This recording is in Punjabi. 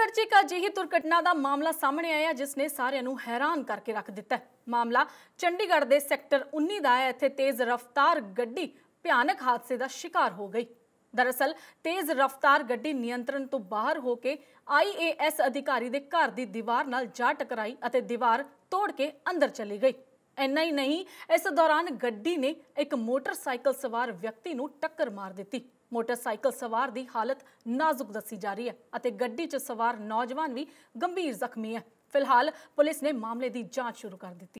ਚੰਡੀਗੜ੍ਹ 'ਚ ਇੱਕ ਅਜਿਹੀ ਦੁਰਘਟਨਾ ਦਾ ਮਾਮਲਾ ਸਾਹਮਣੇ ਆਇਆ ਜਿਸ ਨੇ ਸਾਰਿਆਂ ਨੂੰ ਹੈਰਾਨ ਕਰਕੇ ਰੱਖ ਦਿੱਤਾ ਮਾਮਲਾ ਚੰਡੀਗੜ੍ਹ ਦੇ ਸੈਕਟਰ 19 ਦਾ ਹੈ ਇੱਥੇ ਤੇਜ਼ ਰਫ਼ਤਾਰ ਗੱਡੀ ਭਿਆਨਕ ਹਾਦਸੇ ਦਾ ਸ਼ਿਕਾਰ ਹੋ ਗਈ ਦਰਅਸਲ ਤੇਜ਼ ਰਫ਼ਤਾਰ ਗੱਡੀ ਨਿਯੰਤਰਣ ਤੋਂ ਬਾਹਰ ਹੋ ਕੇ ਆਈਏਐਸ ਅਧਿਕਾਰੀ ਦੇ ਘਰ ਦੀ ਦੀਵਾਰ ਨਾਲ ਜਾ ਟਕਰਾਈ ਅਤੇ ਦੀਵਾਰ ਤੋੜ ਕੇ ਅੰਦਰ ਚਲੀ ਗਈ ਇੰਨਾ ਹੀ ਨਹੀਂ ਇਸ ਦੌਰਾਨ ਗੱਡੀ ਨੇ ਇੱਕ ਮੋਟਰਸਾਈਕਲ ਸਵਾਰ ਵਿਅਕਤੀ ਨੂੰ ਟੱਕਰ ਮਾਰ ਦਿੱਤੀ ਮੋਟਰਸਾਈਕਲ ਸਵਾਰ ਦੀ ਹਾਲਤ ਨਾਜ਼ੁਕ ਦੱਸੀ ਜਾ ਰਹੀ ਹੈ ਅਤੇ ਗੱਡੀ 'ਚ ਸਵਾਰ ਨੌਜਵਾਨ ਵੀ ਗੰਭੀਰ ਜ਼ਖਮੀ ਹੈ ਫਿਲਹਾਲ ਪੁਲਿਸ ਨੇ ਮਾਮਲੇ ਦੀ ਜਾਂਚ ਸ਼ੁਰੂ ਕਰ ਦਿੱਤੀ